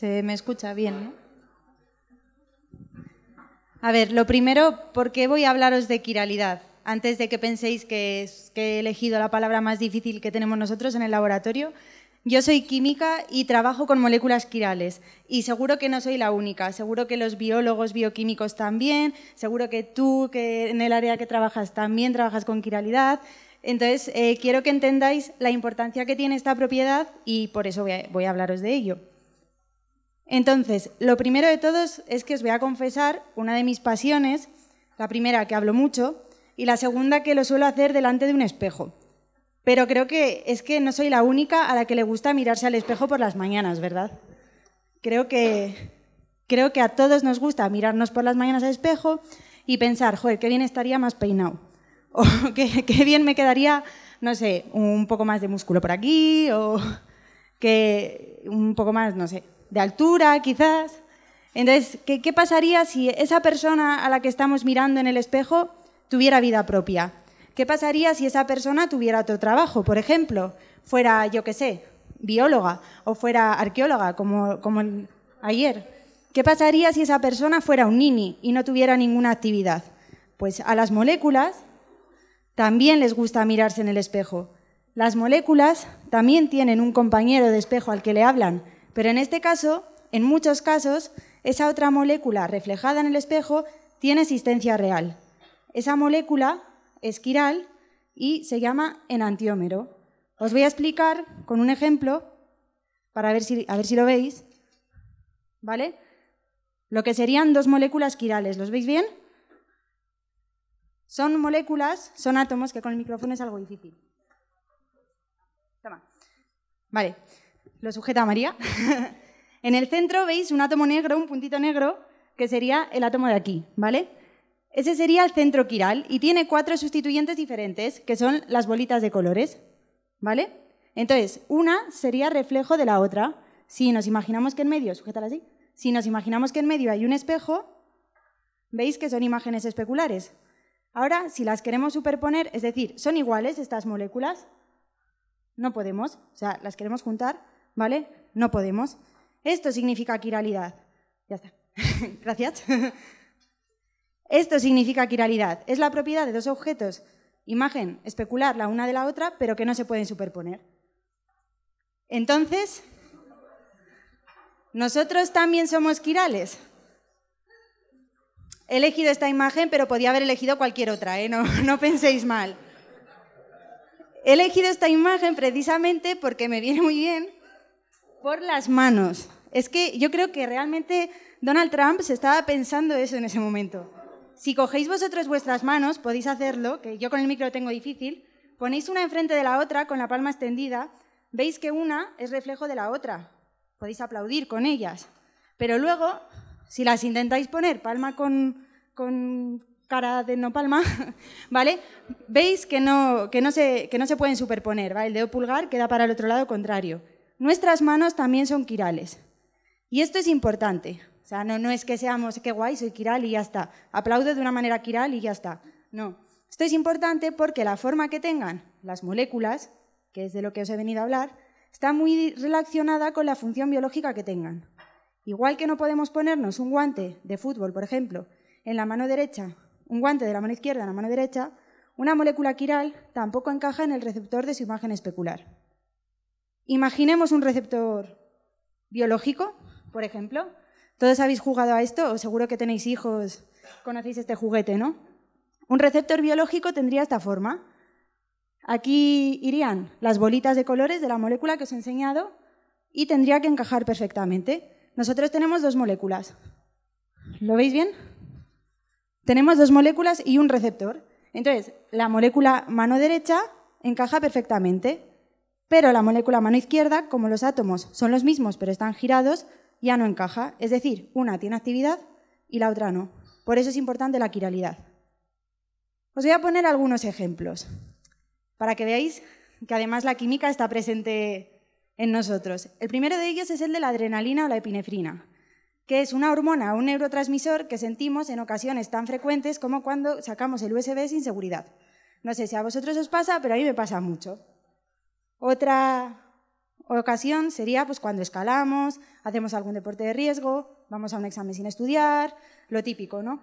Se me escucha bien, ¿no? A ver, lo primero, ¿por qué voy a hablaros de quiralidad? Antes de que penséis que, he elegido la palabra más difícil que tenemos nosotros en el laboratorio, yo soy química y trabajo con moléculas quirales. Y seguro que no soy la única, seguro que los biólogos bioquímicos también, seguro que tú, que en el área que trabajas, también trabajas con quiralidad. Entonces, eh, quiero que entendáis la importancia que tiene esta propiedad y por eso voy a hablaros de ello. Entonces, lo primero de todos es que os voy a confesar una de mis pasiones, la primera que hablo mucho y la segunda que lo suelo hacer delante de un espejo. Pero creo que es que no soy la única a la que le gusta mirarse al espejo por las mañanas, ¿verdad? Creo que, creo que a todos nos gusta mirarnos por las mañanas al espejo y pensar, joder, qué bien estaría más peinado. O qué, qué bien me quedaría, no sé, un poco más de músculo por aquí, o que un poco más, no sé, de altura quizás. Entonces, ¿qué, pasaría si esa persona a la que estamos mirando en el espejo tuviera vida propia? ¿Qué pasaría si esa persona tuviera otro trabajo? Por ejemplo, fuera, yo qué sé, bióloga o fuera arqueóloga, como, ayer. ¿Qué pasaría si esa persona fuera un nini y no tuviera ninguna actividad? Pues a las moléculas también les gusta mirarse en el espejo. Las moléculas también tienen un compañero de espejo al que le hablan, pero en este caso, en muchos casos, esa otra molécula reflejada en el espejo tiene existencia real. Esa molécula es quiral y se llama enantiómero. Os voy a explicar con un ejemplo para ver si, a ver si lo veis. ¿Vale? Lo que serían dos moléculas quirales. ¿Los veis bien? Son moléculas, son átomos, que con el micrófono es algo difícil. Toma. Vale lo sujeta María. en el centro veis un átomo negro, un puntito negro, que sería el átomo de aquí, ¿vale? Ese sería el centro quiral y tiene cuatro sustituyentes diferentes, que son las bolitas de colores, ¿vale? Entonces, una sería reflejo de la otra. Si nos imaginamos que en medio, así, si nos imaginamos que en medio hay un espejo, veis que son imágenes especulares. Ahora, si las queremos superponer, es decir, son iguales estas moléculas, no podemos, o sea, las queremos juntar, ¿vale? No podemos. Esto significa quiralidad. Ya está. Gracias. Esto significa quiralidad. Es la propiedad de dos objetos, imagen especular la una de la otra, pero que no se pueden superponer. Entonces, ¿nosotros también somos quirales? He elegido esta imagen, pero podía haber elegido cualquier otra, ¿eh? no, no penséis mal. He elegido esta imagen precisamente porque me viene muy bien por las manos. Es que yo creo que realmente Donald Trump se estaba pensando eso en ese momento. Si cogéis vosotros vuestras manos, podéis hacerlo, que yo con el micro tengo difícil, ponéis una enfrente de la otra con la palma extendida, veis que una es reflejo de la otra. Podéis aplaudir con ellas. Pero luego, si las intentáis poner palma con, cara de no palma, ¿vale? Veis que no, se, pueden superponer, ¿vale? El dedo pulgar queda para el otro lado contrario. Nuestras manos también son quirales. Y esto es importante. O sea, no, no es que seamos, qué guay, soy quiral y ya está. Aplaudo de una manera quiral y ya está. No. Esto es importante porque la forma que tengan las moléculas, que es de lo que os he venido a hablar, está muy relacionada con la función biológica que tengan. Igual que no podemos ponernos un guante de fútbol, por ejemplo, en la mano derecha, un guante de la mano izquierda en la mano derecha, una molécula quiral tampoco encaja en el receptor de su imagen especular. Imaginemos un receptor biológico, por ejemplo. Todos habéis jugado a esto, o seguro que tenéis hijos, conocéis este juguete, ¿no? Un receptor biológico tendría esta forma. Aquí irían las bolitas de colores de la molécula que os he enseñado y tendría que encajar perfectamente. Nosotros tenemos dos moléculas. ¿Lo veis bien? Tenemos dos moléculas y un receptor. Entonces, la molécula mano derecha encaja perfectamente. Pero la molécula mano izquierda, como los átomos son los mismos pero están girados, ya no encaja. Es decir, una tiene actividad y la otra no. Por eso es importante la quiralidad. Os voy a poner algunos ejemplos para que veáis que además la química está presente en nosotros. El primero de ellos es el de la adrenalina o la epinefrina, que es una hormona o un neurotransmisor que sentimos en ocasiones tan frecuentes como cuando sacamos el USB sin seguridad. No sé si a vosotros os pasa, pero a mí me pasa mucho. Otra ocasión sería pues, cuando escalamos, hacemos algún deporte de riesgo, vamos a un examen sin estudiar, lo típico, ¿no?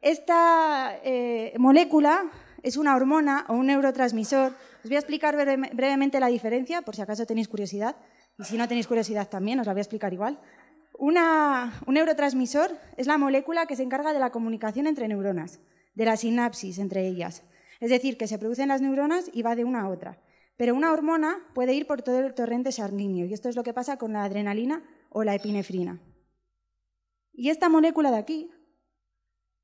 Esta eh, molécula es una hormona o un neurotransmisor. Os voy a explicar brevemente la diferencia, por si acaso tenéis curiosidad, y si no tenéis curiosidad también, os la voy a explicar igual. un neurotransmisor es la molécula que se encarga de la comunicación entre neuronas, de la sinapsis entre ellas. Es decir, que se producen las neuronas y va de una a otra. Pero una hormona puede ir por todo el torrente sanguíneo y esto es lo que pasa con la adrenalina o la epinefrina. Y esta molécula de aquí,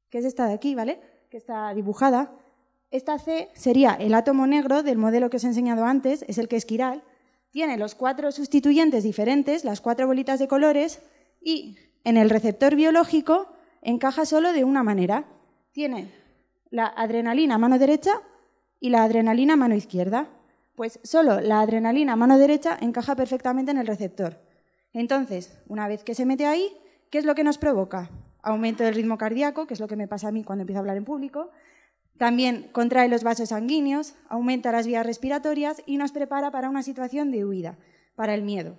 que es esta de aquí, ¿vale? Que está dibujada, esta C sería el átomo negro del modelo que os he enseñado antes, es el que es quiral, tiene los cuatro sustituyentes diferentes, las cuatro bolitas de colores, y en el receptor biológico encaja solo de una manera. Tiene la adrenalina mano derecha y la adrenalina mano izquierda. Pues solo la adrenalina mano derecha encaja perfectamente en el receptor. Entonces, una vez que se mete ahí, ¿qué es lo que nos provoca? Aumento del ritmo cardíaco, que es lo que me pasa a mí cuando empiezo a hablar en público. También contrae los vasos sanguíneos, aumenta las vías respiratorias y nos prepara para una situación de huida, para el miedo.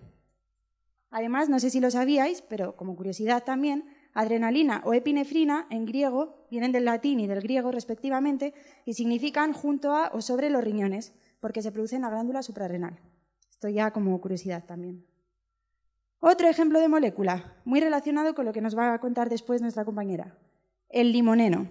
Además, no sé si lo sabíais, pero como curiosidad también, adrenalina o epinefrina en griego vienen del latín y del griego respectivamente y significan junto a o sobre los riñones porque se produce en la glándula suprarrenal. Esto ya como curiosidad también. Otro ejemplo de molécula, muy relacionado con lo que nos va a contar después nuestra compañera, el limoneno.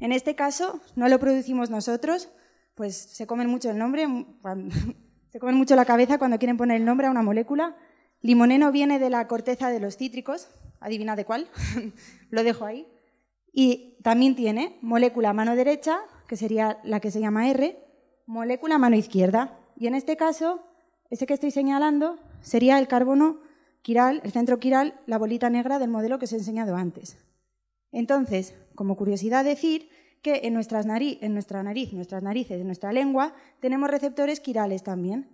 En este caso, no lo producimos nosotros, pues se comen mucho el nombre, se comen mucho la cabeza cuando quieren poner el nombre a una molécula. Limoneno viene de la corteza de los cítricos, adivina de cuál, lo dejo ahí. Y también tiene molécula a mano derecha, que sería la que se llama R, molécula mano izquierda. Y en este caso, ese que estoy señalando sería el carbono quiral, el centro quiral, la bolita negra del modelo que os he enseñado antes. Entonces, como curiosidad decir que en, nuestras nariz, en nuestra nariz, nuestras narices, en nuestra lengua, tenemos receptores quirales también.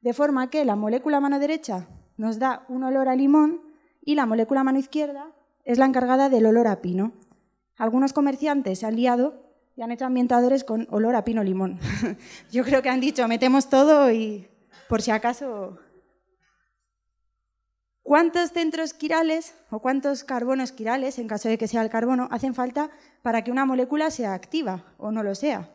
De forma que la molécula mano derecha nos da un olor a limón y la molécula mano izquierda es la encargada del olor a pino. Algunos comerciantes se han liado y han hecho ambientadores con olor a pino limón. Yo creo que han dicho, metemos todo y por si acaso... ¿Cuántos centros quirales o cuántos carbonos quirales, en caso de que sea el carbono, hacen falta para que una molécula sea activa o no lo sea? Os,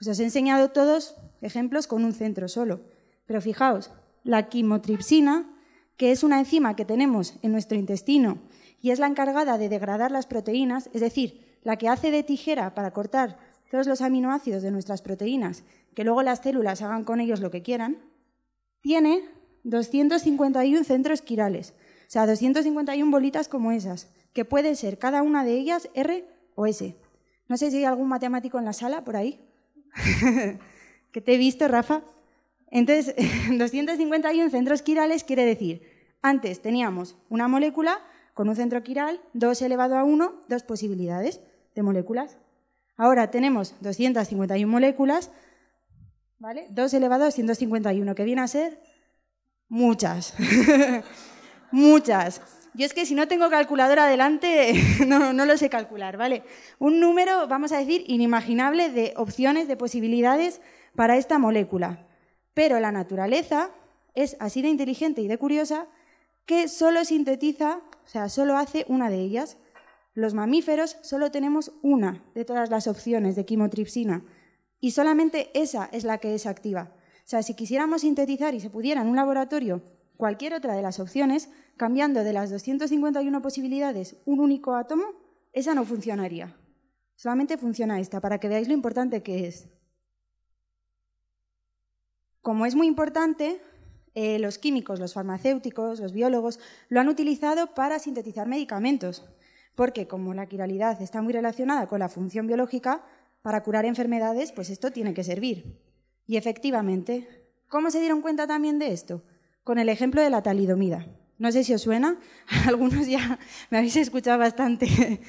pues os he enseñado todos ejemplos con un centro solo. Pero fijaos, la quimotripsina, que es una enzima que tenemos en nuestro intestino y es la encargada de degradar las proteínas, es decir, la que hace de tijera para cortar todos los aminoácidos de nuestras proteínas, que luego las células hagan con ellos lo que quieran, tiene 251 centros quirales, o sea, 251 bolitas como esas, que pueden ser cada una de ellas R o S. No sé si hay algún matemático en la sala por ahí. que te he visto, Rafa. Entonces, 251 centros quirales quiere decir, antes teníamos una molécula con un centro quiral, 2 elevado a 1, dos posibilidades moléculas. Ahora tenemos 251 moléculas, ¿vale? 2 elevado a 151, que viene a ser muchas. muchas. Yo es que si no tengo calculadora adelante, no, no, lo sé calcular, ¿vale? Un número, vamos a decir, inimaginable de opciones, de posibilidades para esta molécula. Pero la naturaleza es así de inteligente y de curiosa que solo sintetiza, o sea, solo hace una de ellas. Los mamíferos solo tenemos una de todas las opciones de quimotripsina y solamente esa es la que es activa. O sea, si quisiéramos sintetizar y se pudiera en un laboratorio cualquier otra de las opciones, cambiando de las 251 posibilidades un único átomo, esa no funcionaría. Solamente funciona esta, para que veáis lo importante que es. Como es muy importante, eh, los químicos, los farmacéuticos, los biólogos lo han utilizado para sintetizar medicamentos porque como la quiralidad está muy relacionada con la función biológica, para curar enfermedades, pues esto tiene que servir. Y efectivamente, ¿cómo se dieron cuenta también de esto? Con el ejemplo de la talidomida. No sé si os suena, algunos ya me habéis escuchado bastante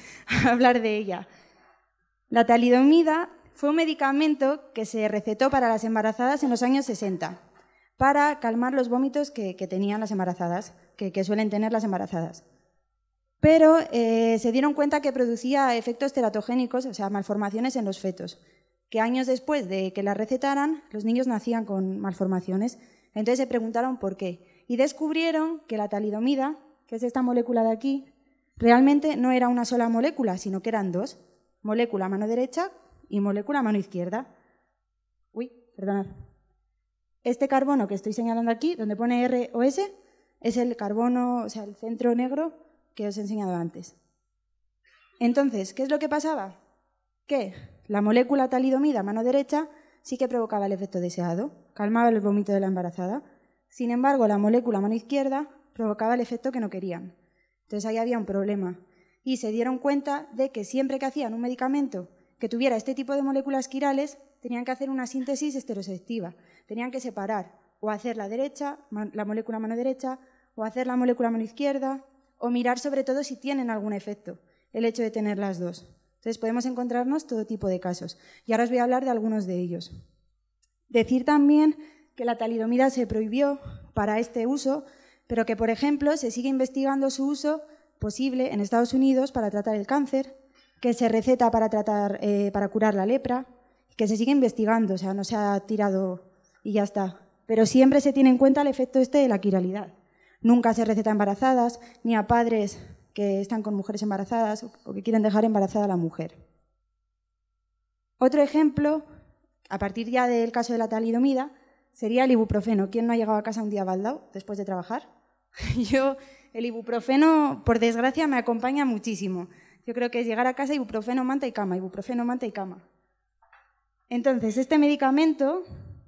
hablar de ella. La talidomida fue un medicamento que se recetó para las embarazadas en los años 60 para calmar los vómitos que, tenían las embarazadas, que suelen tener las embarazadas pero eh, se dieron cuenta que producía efectos teratogénicos, o sea, malformaciones en los fetos, que años después de que la recetaran, los niños nacían con malformaciones. Entonces se preguntaron por qué y descubrieron que la talidomida, que es esta molécula de aquí, realmente no era una sola molécula, sino que eran dos, molécula mano derecha y molécula mano izquierda. Uy, perdonad. Este carbono que estoy señalando aquí, donde pone R o S, es el carbono, o sea, el centro negro que os he enseñado antes. Entonces, ¿qué es lo que pasaba? Que la molécula talidomida, mano derecha, sí que provocaba el efecto deseado, calmaba el vómito de la embarazada. Sin embargo, la molécula mano izquierda provocaba el efecto que no querían. Entonces ahí había un problema. Y se dieron cuenta de que siempre que hacían un medicamento que tuviera este tipo de moléculas quirales, tenían que hacer una síntesis esteroselectiva. Tenían que separar o hacer la derecha, la molécula mano derecha, o hacer la molécula mano izquierda, o mirar sobre todo si tienen algún efecto el hecho de tener las dos. Entonces podemos encontrarnos todo tipo de casos. Y ahora os voy a hablar de algunos de ellos. Decir también que la talidomida se prohibió para este uso, pero que, por ejemplo, se sigue investigando su uso posible en Estados Unidos para tratar el cáncer, que se receta para, tratar, eh, para curar la lepra, que se sigue investigando, o sea, no se ha tirado y ya está. Pero siempre se tiene en cuenta el efecto este de la quiralidad. Nunca se receta a embarazadas ni a padres que están con mujeres embarazadas o que quieren dejar embarazada a la mujer. Otro ejemplo, a partir ya del caso de la talidomida, sería el ibuprofeno. ¿Quién no ha llegado a casa un día baldao después de trabajar? Yo, el ibuprofeno, por desgracia, me acompaña muchísimo. Yo creo que es llegar a casa ibuprofeno, manta y cama, ibuprofeno, manta y cama. Entonces, este medicamento,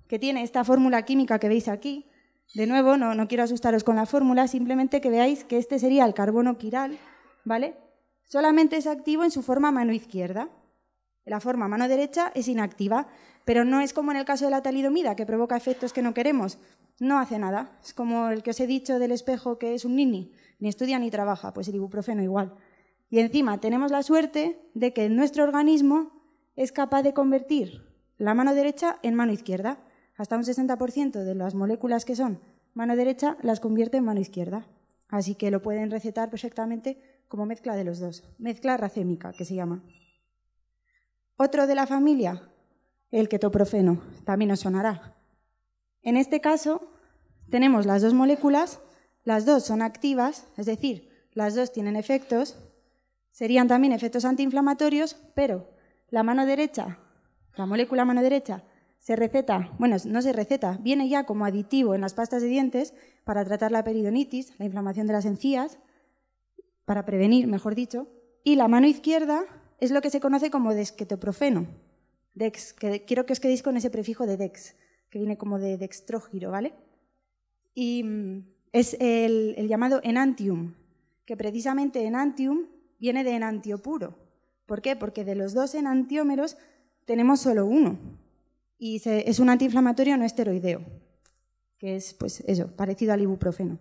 que tiene esta fórmula química que veis aquí, de nuevo, no, no quiero asustaros con la fórmula, simplemente que veáis que este sería el carbono quiral, ¿vale? Solamente es activo en su forma mano izquierda. La forma mano derecha es inactiva, pero no es como en el caso de la talidomida, que provoca efectos que no queremos. No hace nada. Es como el que os he dicho del espejo que es un nini, ni estudia ni trabaja, pues el ibuprofeno igual. Y encima tenemos la suerte de que nuestro organismo es capaz de convertir la mano derecha en mano izquierda hasta un 60% de las moléculas que son mano derecha las convierte en mano izquierda. Así que lo pueden recetar perfectamente como mezcla de los dos, mezcla racémica que se llama. Otro de la familia, el ketoprofeno, también os sonará. En este caso tenemos las dos moléculas, las dos son activas, es decir, las dos tienen efectos, serían también efectos antiinflamatorios, pero la mano derecha, la molécula mano derecha, se receta, bueno, no se receta, viene ya como aditivo en las pastas de dientes para tratar la peridonitis, la inflamación de las encías, para prevenir, mejor dicho, y la mano izquierda es lo que se conoce como desquetoprofeno, dex, que quiero que os quedéis con ese prefijo de dex, que viene como de dextrógiro, ¿vale? Y mm, es el, llamado enantium, que precisamente enantium viene de enantiopuro. ¿Por qué? Porque de los dos enantiómeros tenemos solo uno, y es un antiinflamatorio no esteroideo, que es pues eso, parecido al ibuprofeno.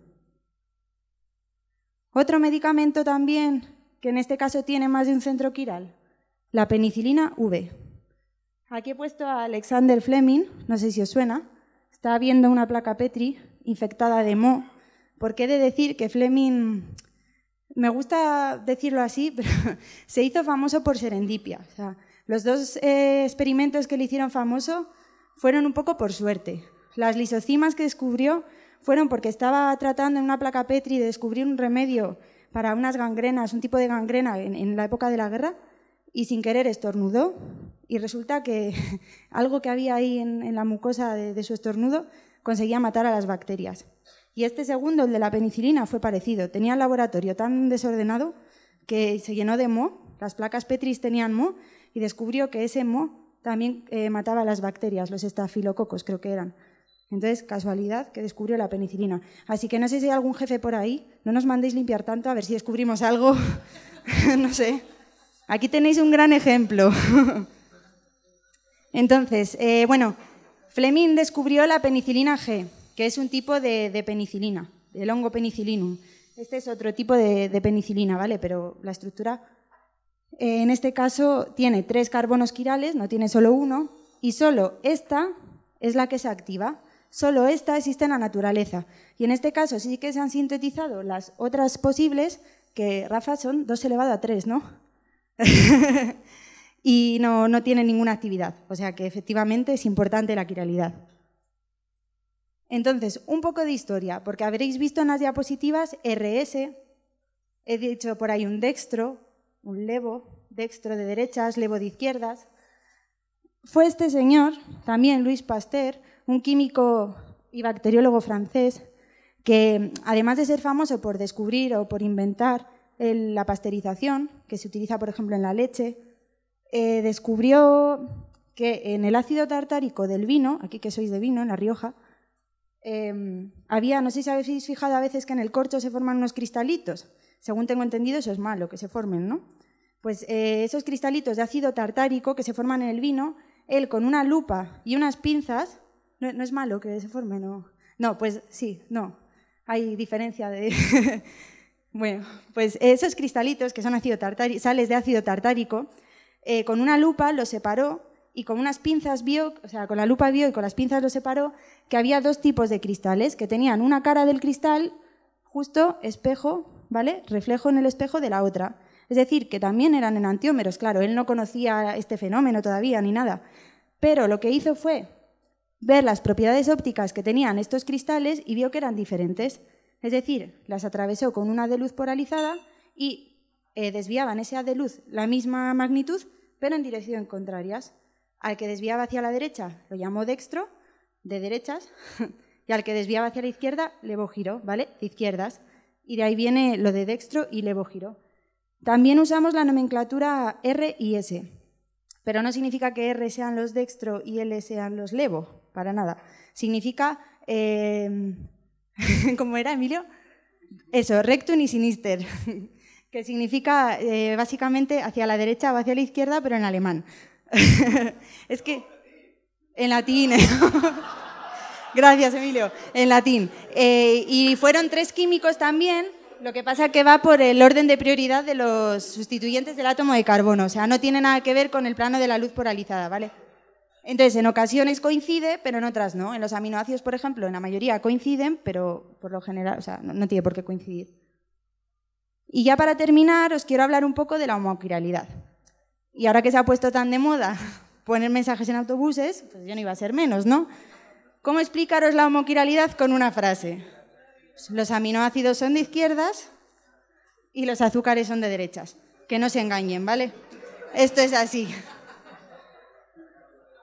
Otro medicamento también que en este caso tiene más de un centro quiral, la penicilina V. Aquí he puesto a Alexander Fleming, no sé si os suena, está viendo una placa Petri infectada de Mo, porque he de decir que Fleming, me gusta decirlo así, se hizo famoso por serendipia. Los dos eh, experimentos que le hicieron famoso fueron un poco por suerte. Las lisocimas que descubrió fueron porque estaba tratando en una placa Petri de descubrir un remedio para unas gangrenas, un tipo de gangrena en, la época de la guerra, y sin querer estornudó. Y resulta que algo que había ahí en, la mucosa de, su estornudo conseguía matar a las bacterias. Y este segundo, el de la penicilina, fue parecido. Tenía el laboratorio tan desordenado que se llenó de moho, las placas Petri tenían moho, y descubrió que ese mo también eh, mataba las bacterias, los estafilococos creo que eran. Entonces, casualidad que descubrió la penicilina. Así que no sé si hay algún jefe por ahí, no nos mandéis limpiar tanto, a ver si descubrimos algo, no sé. Aquí tenéis un gran ejemplo. Entonces, eh, bueno, Fleming descubrió la penicilina G, que es un tipo de, penicilina, el hongo penicilinum. Este es otro tipo de, penicilina, ¿vale? Pero la estructura eh, en este caso tiene tres carbonos quirales, no tiene solo uno, y solo esta es la que se activa. Solo esta existe en la naturaleza. Y en este caso sí que se han sintetizado las otras posibles, que Rafa son 2 elevado a 3, ¿no? y no, no tiene ninguna actividad. O sea que efectivamente es importante la quiralidad. Entonces, un poco de historia, porque habréis visto en las diapositivas RS, he dicho por ahí un dextro, un levo, dextro de derechas, levo de izquierdas. Fue este señor, también Luis Pasteur, un químico y bacteriólogo francés, que además de ser famoso por descubrir o por inventar la pasteurización, que se utiliza por ejemplo en la leche, eh, descubrió que en el ácido tartárico del vino, aquí que sois de vino, en La Rioja, em, había, no sé si habéis fijado a veces que en el corcho se forman unos cristalitos. Según tengo entendido, eso es malo, que se formen, ¿no? Pues eh, esos cristalitos de ácido tartárico que se forman en el vino, él con una lupa y unas pinzas, no, es malo que se forme, no. No, pues sí, no. Hay diferencia de. bueno, pues esos cristalitos que son ácido sales de ácido tartárico, eh, con una lupa los separó y con unas pinzas vio, o sea, con la lupa vio y con las pinzas los separó, que había dos tipos de cristales, que tenían una cara del cristal, justo espejo, ¿vale? Reflejo en el espejo de la otra. Es decir, que también eran enantiómeros, claro, él no conocía este fenómeno todavía ni nada, pero lo que hizo fue ver las propiedades ópticas que tenían estos cristales y vio que eran diferentes. Es decir, las atravesó con una de luz polarizada y eh, desviaban esa de luz la misma magnitud, pero en dirección contrarias. Al que desviaba hacia la derecha lo llamó dextro, de derechas, y al que desviaba hacia la izquierda levogiro, ¿vale? De izquierdas. Y de ahí viene lo de dextro y levogiro. También usamos la nomenclatura R y S, pero no significa que R sean los dextro y L sean los levo, para nada. Significa, eh, ¿cómo era, Emilio? Eso, rectum y sinister, que significa eh, básicamente hacia la derecha o hacia la izquierda, pero en alemán. es que en latín. Gracias, Emilio. En latín. Eh, y fueron tres químicos también lo que pasa es que va por el orden de prioridad de los sustituyentes del átomo de carbono, o sea, no tiene nada que ver con el plano de la luz polarizada, ¿vale? Entonces, en ocasiones coincide, pero en otras no. En los aminoácidos, por ejemplo, en la mayoría coinciden, pero por lo general, o sea, no, tiene por qué coincidir. Y ya para terminar, os quiero hablar un poco de la homoquiralidad. Y ahora que se ha puesto tan de moda poner mensajes en autobuses, pues yo no iba a ser menos, ¿no? ¿Cómo explicaros la homoquiralidad con una frase? Pues los aminoácidos son de izquierdas y los azúcares son de derechas. Que no se engañen, ¿vale? Esto es así.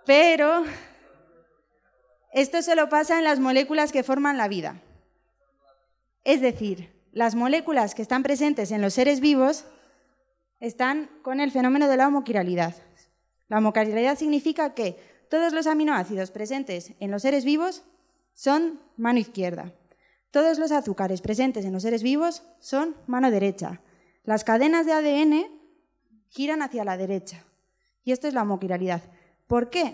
Pero esto solo pasa en las moléculas que forman la vida. Es decir, las moléculas que están presentes en los seres vivos están con el fenómeno de la homoquiralidad. La homoquiralidad significa que todos los aminoácidos presentes en los seres vivos son mano izquierda. Todos los azúcares presentes en los seres vivos son mano derecha. Las cadenas de ADN giran hacia la derecha. Y esto es la homoquiralidad. ¿Por qué?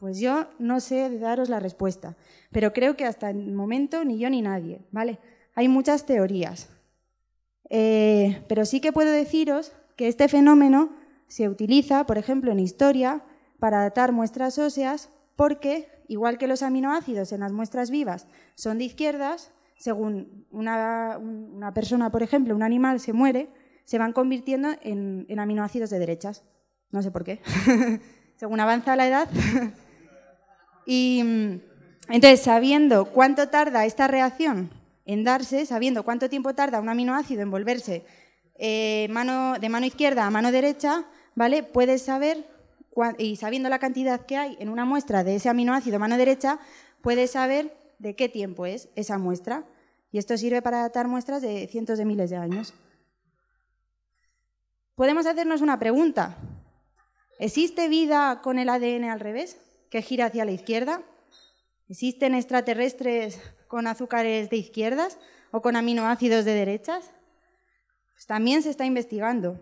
Pues yo no sé daros la respuesta, pero creo que hasta el momento ni yo ni nadie, ¿vale? Hay muchas teorías. Eh, pero sí que puedo deciros que este fenómeno se utiliza, por ejemplo, en historia para datar muestras óseas porque, igual que los aminoácidos en las muestras vivas son de izquierdas, según una, persona, por ejemplo, un animal se muere, se van convirtiendo en, aminoácidos de derechas. No sé por qué. según avanza la edad. y mm, entonces, sabiendo cuánto tarda esta reacción en darse, sabiendo cuánto tiempo tarda un aminoácido en volverse eh, mano, de mano izquierda a mano derecha, ¿vale? Puedes saber, y sabiendo la cantidad que hay en una muestra de ese aminoácido mano derecha, puedes saber de qué tiempo es esa muestra. Y esto sirve para datar muestras de cientos de miles de años. Podemos hacernos una pregunta. ¿Existe vida con el ADN al revés, que gira hacia la izquierda? ¿Existen extraterrestres con azúcares de izquierdas o con aminoácidos de derechas? Pues también se está investigando.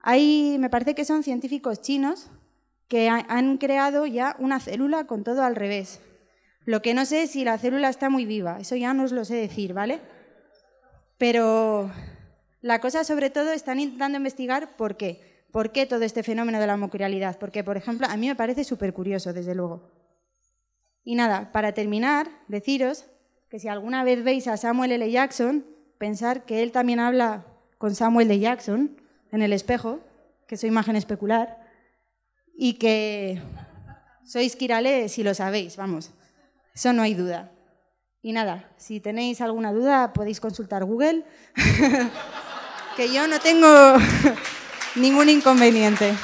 Hay, me parece que son científicos chinos que han creado ya una célula con todo al revés, lo que no sé es si la célula está muy viva, eso ya no os lo sé decir, ¿vale? Pero la cosa sobre todo están intentando investigar por qué. ¿Por qué todo este fenómeno de la homocurialidad? Porque, por ejemplo, a mí me parece súper curioso, desde luego. Y nada, para terminar, deciros que si alguna vez veis a Samuel L. Jackson, pensar que él también habla con Samuel L. Jackson en el espejo, que su imagen especular, y que sois Kirale si lo sabéis, vamos. Eso no hay duda. Y nada, si tenéis alguna duda podéis consultar Google, que yo no tengo ningún inconveniente.